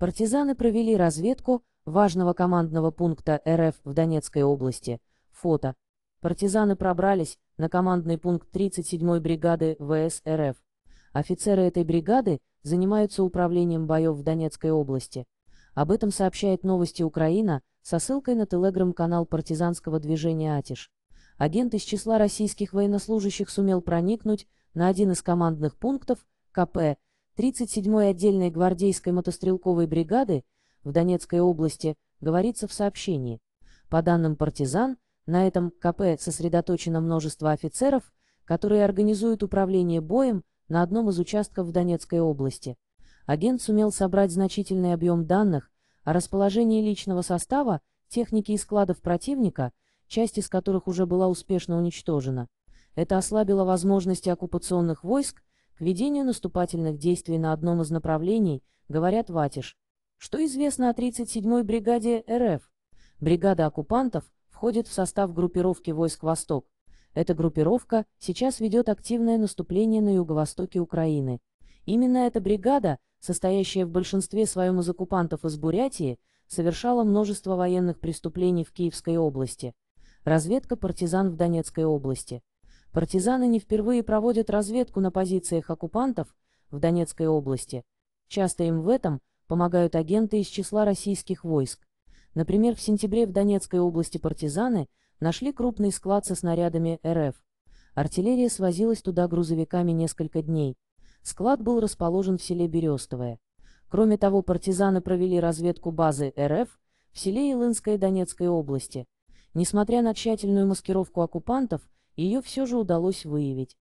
Партизаны провели разведку важного командного пункта РФ в Донецкой области. Фото. Партизаны пробрались на командный пункт 37-й бригады ВС РФ. Офицеры этой бригады занимаются управлением боев в Донецкой области. Об этом сообщает новости Украина со ссылкой на телеграм-канал партизанского движения «Атиш». Агент из числа российских военнослужащих сумел проникнуть на один из командных пунктов КП 37-й отдельной гвардейской мотострелковой бригады в Донецкой области говорится в сообщении. По данным партизан, на этом КП сосредоточено множество офицеров, которые организуют управление боем на одном из участков в Донецкой области. Агент сумел собрать значительный объем данных о расположении личного состава, техники и складов противника, часть из которых уже была успешно уничтожена. Это ослабило возможности оккупационных войск ведению наступательных действий на одном из направлений, говорят Ватиш. Что известно о 37-й бригаде РФ? Бригада оккупантов входит в состав группировки войск «Восток». Эта группировка сейчас ведет активное наступление на юго-востоке Украины. Именно эта бригада, состоящая в большинстве своем из оккупантов из Бурятии, совершала множество военных преступлений в Киевской области. Разведка партизан в Донецкой области. Партизаны не впервые проводят разведку на позициях оккупантов в Донецкой области. Часто им в этом помогают агенты из числа российских войск. Например, в сентябре в Донецкой области партизаны нашли крупный склад со снарядами РФ. Артиллерия свозилась туда грузовиками несколько дней. Склад был расположен в селе Берестовое. Кроме того, партизаны провели разведку базы РФ в селе Илынское Донецкой области. Несмотря на тщательную маскировку оккупантов, ее все же удалось выявить.